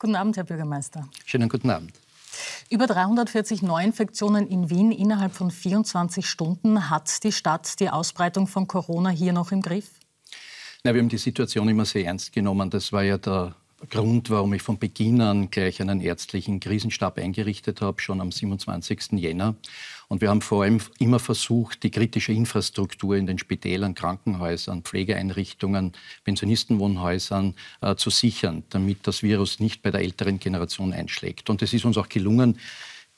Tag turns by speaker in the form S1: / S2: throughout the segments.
S1: Guten Abend, Herr Bürgermeister.
S2: Schönen guten Abend.
S1: Über 340 Neuinfektionen in Wien innerhalb von 24 Stunden. Hat die Stadt die Ausbreitung von Corona hier noch im Griff?
S2: Na, wir haben die Situation immer sehr ernst genommen. Das war ja der Grund, warum ich von Beginn an gleich einen ärztlichen Krisenstab eingerichtet habe, schon am 27. Jänner. Und wir haben vor allem immer versucht, die kritische Infrastruktur in den Spitälern, Krankenhäusern, Pflegeeinrichtungen, Pensionistenwohnhäusern äh, zu sichern, damit das Virus nicht bei der älteren Generation einschlägt. Und es ist uns auch gelungen,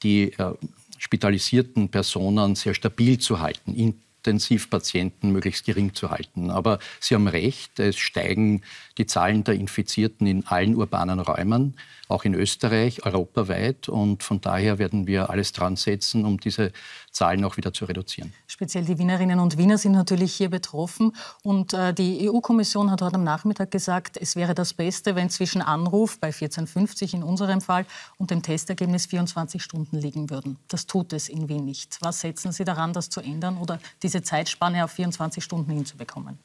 S2: die äh, spitalisierten Personen sehr stabil zu halten, in Intensivpatienten möglichst gering zu halten. Aber Sie haben recht, es steigen die Zahlen der Infizierten in allen urbanen Räumen, auch in Österreich, europaweit. Und von daher werden wir alles dran setzen, um diese Zahlen auch wieder zu reduzieren.
S1: Speziell die Wienerinnen und Wiener sind natürlich hier betroffen. Und äh, die EU-Kommission hat heute am Nachmittag gesagt, es wäre das Beste, wenn zwischen Anruf bei 1450 in unserem Fall und dem Testergebnis 24 Stunden liegen würden. Das tut es in Wien nicht. Was setzen Sie daran, das zu ändern oder die diese Zeitspanne auf 24 Stunden hinzubekommen?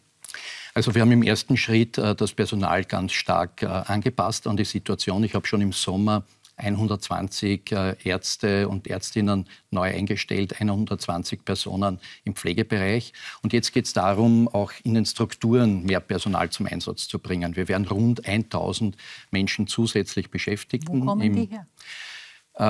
S2: Also wir haben im ersten Schritt äh, das Personal ganz stark äh, angepasst an die Situation. Ich habe schon im Sommer 120 äh, Ärzte und Ärztinnen neu eingestellt, 120 Personen im Pflegebereich. Und jetzt geht es darum, auch in den Strukturen mehr Personal zum Einsatz zu bringen. Wir werden rund 1000 Menschen zusätzlich beschäftigen. Wo kommen die her?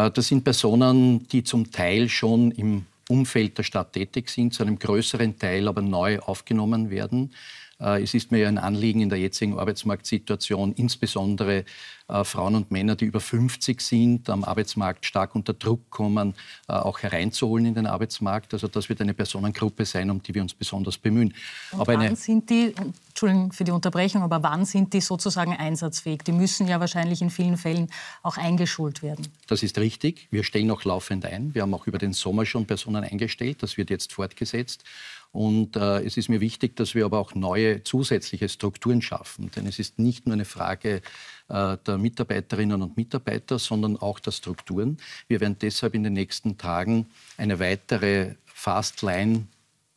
S2: Äh, das sind Personen, die zum Teil schon im Umfeld der Stadt tätig sind, zu einem größeren Teil aber neu aufgenommen werden. Äh, es ist mir ein Anliegen in der jetzigen Arbeitsmarktsituation, insbesondere äh, Frauen und Männer, die über 50 sind, am Arbeitsmarkt stark unter Druck kommen, äh, auch hereinzuholen in den Arbeitsmarkt. Also das wird eine Personengruppe sein, um die wir uns besonders bemühen. Und aber wann
S1: sind die, Entschuldigung für die Unterbrechung, aber wann sind die sozusagen einsatzfähig? Die müssen ja wahrscheinlich in vielen Fällen auch eingeschult werden.
S2: Das ist richtig. Wir stellen auch laufend ein. Wir haben auch über den Sommer schon Personen eingestellt. Das wird jetzt fortgesetzt. Und äh, es ist mir wichtig, dass wir aber auch neue zusätzliche Strukturen schaffen. Denn es ist nicht nur eine Frage äh, der Mitarbeiterinnen und Mitarbeiter, sondern auch der Strukturen. Wir werden deshalb in den nächsten Tagen eine weitere Fastline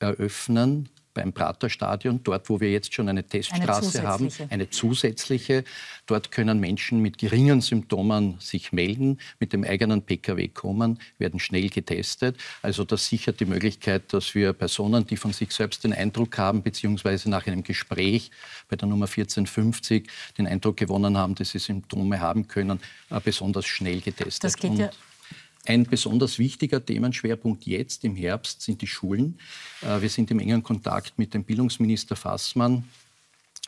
S2: eröffnen, beim Praterstadion, dort, wo wir jetzt schon eine Teststraße eine haben, eine zusätzliche. Dort können Menschen mit geringen Symptomen sich melden, mit dem eigenen PKW kommen, werden schnell getestet. Also das sichert die Möglichkeit, dass wir Personen, die von sich selbst den Eindruck haben, beziehungsweise nach einem Gespräch bei der Nummer 1450 den Eindruck gewonnen haben, dass sie Symptome haben können, äh, besonders schnell getestet. Das geht ja ein besonders wichtiger Themenschwerpunkt jetzt im Herbst sind die Schulen. Äh, wir sind im engen Kontakt mit dem Bildungsminister Fassmann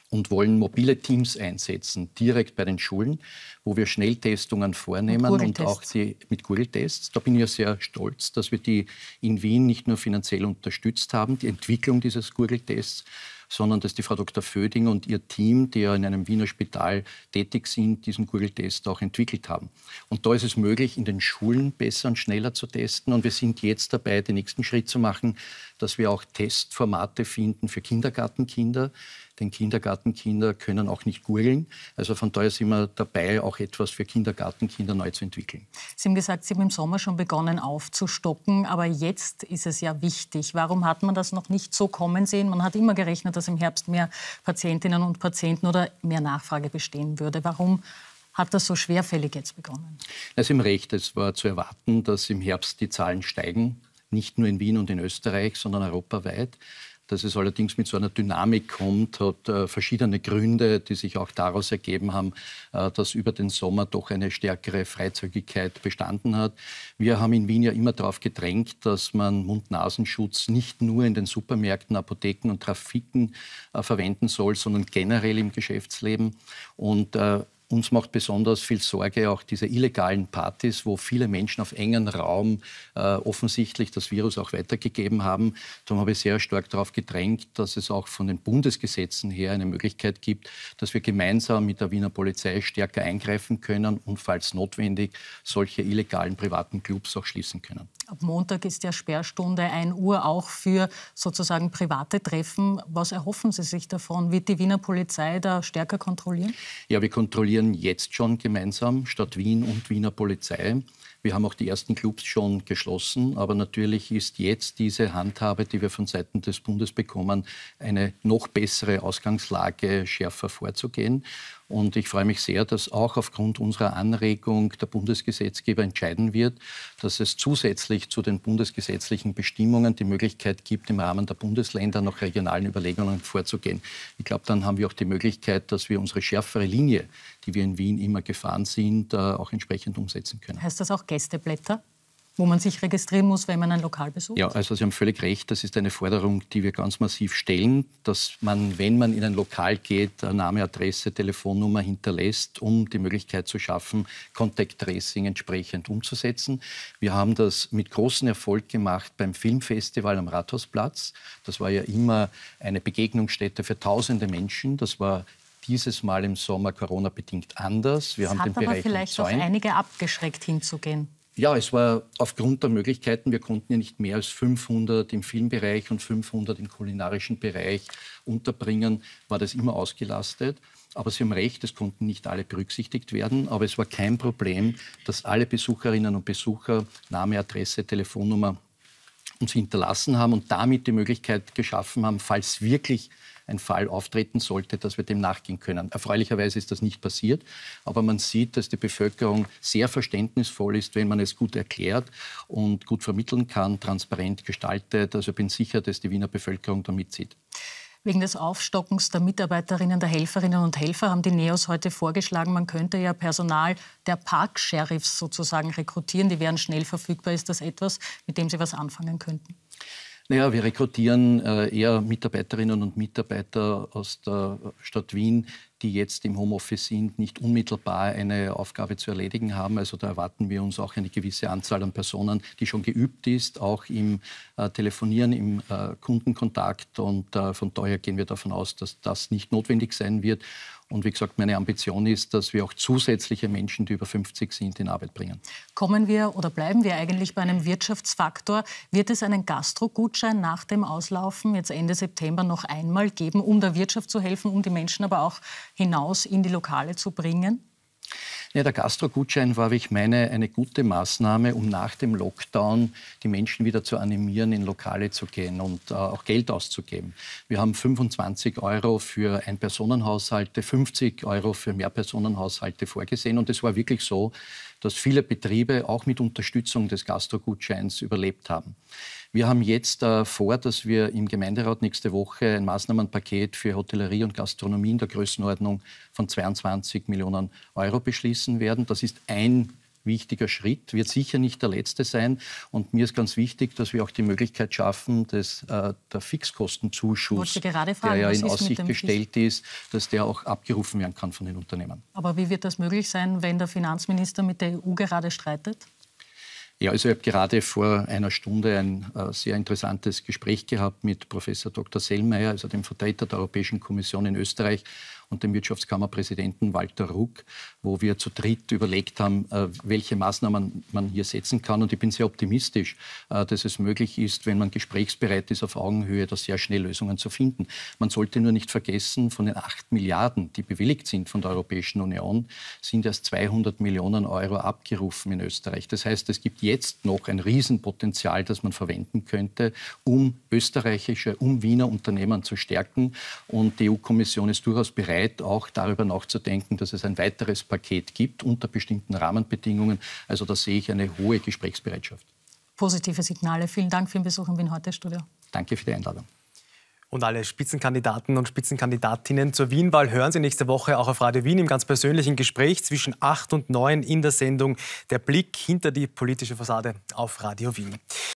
S2: und wollen mobile Teams einsetzen, direkt bei den Schulen, wo wir Schnelltestungen vornehmen und auch die, mit Google-Tests. Da bin ich ja sehr stolz, dass wir die in Wien nicht nur finanziell unterstützt haben, die Entwicklung dieses Google-Tests, sondern dass die Frau Dr. Föding und ihr Team, die ja in einem Wiener Spital tätig sind, diesen Google-Test auch entwickelt haben. Und da ist es möglich, in den Schulen besser und schneller zu testen. Und wir sind jetzt dabei, den nächsten Schritt zu machen, dass wir auch Testformate finden für Kindergartenkinder, denn Kindergartenkinder können auch nicht googeln. Also von daher sind wir dabei, auch etwas für Kindergartenkinder neu zu entwickeln.
S1: Sie haben gesagt, Sie haben im Sommer schon begonnen aufzustocken, aber jetzt ist es ja wichtig. Warum hat man das noch nicht so kommen sehen? Man hat immer gerechnet, dass im Herbst mehr Patientinnen und Patienten oder mehr Nachfrage bestehen würde. Warum hat das so schwerfällig jetzt begonnen?
S2: Also im Recht, es war zu erwarten, dass im Herbst die Zahlen steigen, nicht nur in Wien und in Österreich, sondern europaweit. Dass es allerdings mit so einer Dynamik kommt, hat äh, verschiedene Gründe, die sich auch daraus ergeben haben, äh, dass über den Sommer doch eine stärkere Freizügigkeit bestanden hat. Wir haben in Wien ja immer darauf gedrängt, dass man Mund-Nasenschutz nicht nur in den Supermärkten, Apotheken und Trafiken äh, verwenden soll, sondern generell im Geschäftsleben. Und äh, uns macht besonders viel Sorge auch diese illegalen Partys, wo viele Menschen auf engen Raum äh, offensichtlich das Virus auch weitergegeben haben. Darum habe ich sehr stark darauf gedrängt, dass es auch von den Bundesgesetzen her eine Möglichkeit gibt, dass wir gemeinsam mit der Wiener Polizei stärker eingreifen können und falls notwendig solche illegalen privaten Clubs auch schließen können.
S1: Ab Montag ist ja Sperrstunde 1 Uhr auch für sozusagen private Treffen. Was erhoffen Sie sich davon? Wird die Wiener Polizei da stärker kontrollieren?
S2: Ja, wir kontrollieren agieren jetzt schon gemeinsam, Stadt Wien und Wiener Polizei. Wir haben auch die ersten Clubs schon geschlossen, aber natürlich ist jetzt diese Handhabe, die wir von Seiten des Bundes bekommen, eine noch bessere Ausgangslage, schärfer vorzugehen. Und ich freue mich sehr, dass auch aufgrund unserer Anregung der Bundesgesetzgeber entscheiden wird, dass es zusätzlich zu den bundesgesetzlichen Bestimmungen die Möglichkeit gibt, im Rahmen der Bundesländer noch regionalen Überlegungen vorzugehen. Ich glaube, dann haben wir auch die Möglichkeit, dass wir unsere schärfere Linie, die wir in Wien immer gefahren sind, äh, auch entsprechend umsetzen können.
S1: Heißt das auch Gästeblätter? wo man sich registrieren muss, wenn man ein Lokal besucht? Ja,
S2: also Sie haben völlig recht. Das ist eine Forderung, die wir ganz massiv stellen, dass man, wenn man in ein Lokal geht, Name, Adresse, Telefonnummer hinterlässt, um die Möglichkeit zu schaffen, Contact Tracing entsprechend umzusetzen. Wir haben das mit großem Erfolg gemacht beim Filmfestival am Rathausplatz. Das war ja immer eine Begegnungsstätte für tausende Menschen. Das war dieses Mal im Sommer Corona bedingt anders. Wir das haben hat den aber Bereich vielleicht auch einige
S1: abgeschreckt hinzugehen.
S2: Ja, es war aufgrund der Möglichkeiten, wir konnten ja nicht mehr als 500 im Filmbereich und 500 im kulinarischen Bereich unterbringen, war das immer ausgelastet. Aber Sie haben recht, es konnten nicht alle berücksichtigt werden. Aber es war kein Problem, dass alle Besucherinnen und Besucher Name, Adresse, Telefonnummer uns hinterlassen haben und damit die Möglichkeit geschaffen haben, falls wirklich ein Fall auftreten sollte, dass wir dem nachgehen können. Erfreulicherweise ist das nicht passiert, aber man sieht, dass die Bevölkerung sehr verständnisvoll ist, wenn man es gut erklärt und gut vermitteln kann, transparent gestaltet. Also ich bin sicher, dass die Wiener Bevölkerung da mitzieht.
S1: Wegen des Aufstockens der Mitarbeiterinnen, der Helferinnen und Helfer haben die NEOS heute vorgeschlagen, man könnte ja Personal der Parksheriffs sozusagen rekrutieren, die wären schnell verfügbar. Ist das etwas, mit dem Sie was anfangen könnten?
S2: Naja, wir rekrutieren äh, eher Mitarbeiterinnen und Mitarbeiter aus der Stadt Wien, die jetzt im Homeoffice sind, nicht unmittelbar eine Aufgabe zu erledigen haben. Also da erwarten wir uns auch eine gewisse Anzahl an Personen, die schon geübt ist, auch im äh, Telefonieren, im äh, Kundenkontakt. Und von daher gehen wir davon aus, dass das nicht notwendig sein wird. Und wie gesagt, meine Ambition ist, dass wir auch zusätzliche Menschen, die über 50 sind, in Arbeit bringen.
S1: Kommen wir oder bleiben wir eigentlich bei einem Wirtschaftsfaktor? Wird es einen Gastrogutschein nach dem Auslaufen jetzt Ende September noch einmal geben, um der Wirtschaft zu helfen, um die Menschen aber auch hinaus in die Lokale zu bringen?
S2: Ja, der Gastro-Gutschein war, wie ich meine, eine gute Maßnahme, um nach dem Lockdown die Menschen wieder zu animieren, in Lokale zu gehen und äh, auch Geld auszugeben. Wir haben 25 Euro für Einpersonenhaushalte, 50 Euro für Mehrpersonenhaushalte vorgesehen und es war wirklich so, dass viele Betriebe auch mit Unterstützung des Gastrogutscheins überlebt haben. Wir haben jetzt äh, vor, dass wir im Gemeinderat nächste Woche ein Maßnahmenpaket für Hotellerie und Gastronomie in der Größenordnung von 22 Millionen Euro beschließen werden. Das ist ein wichtiger Schritt, wird sicher nicht der letzte sein. Und mir ist ganz wichtig, dass wir auch die Möglichkeit schaffen, dass äh, der Fixkostenzuschuss, fragen, der ja in Aussicht gestellt Fisch? ist, dass der auch abgerufen werden kann von den Unternehmen.
S1: Aber wie wird das möglich sein, wenn der Finanzminister mit der EU gerade streitet?
S2: Ja, also ich habe gerade vor einer Stunde ein äh, sehr interessantes Gespräch gehabt mit Professor Dr. Sellmeier, also dem Vertreter der Europäischen Kommission in Österreich und dem Wirtschaftskammerpräsidenten Walter Ruck, wo wir zu dritt überlegt haben, äh, welche Maßnahmen man hier setzen kann. Und ich bin sehr optimistisch, äh, dass es möglich ist, wenn man gesprächsbereit ist auf Augenhöhe, da sehr schnell Lösungen zu finden. Man sollte nur nicht vergessen, von den 8 Milliarden, die bewilligt sind von der Europäischen Union, sind erst 200 Millionen Euro abgerufen in Österreich. Das heißt, es gibt jetzt noch ein Riesenpotenzial, das man verwenden könnte, um österreichische, um Wiener Unternehmen zu stärken. Und die EU-Kommission ist durchaus bereit, bereit, auch darüber nachzudenken, dass es ein weiteres Paket gibt unter bestimmten Rahmenbedingungen. Also da sehe ich eine hohe Gesprächsbereitschaft.
S1: Positive Signale. Vielen Dank für den Besuch im Wien heute Studio.
S2: Danke für die Einladung. Und alle Spitzenkandidaten und Spitzenkandidatinnen zur Wienwahl hören Sie nächste Woche auch auf Radio Wien im ganz persönlichen Gespräch zwischen 8 und 9 in der Sendung Der Blick hinter die politische Fassade auf Radio Wien.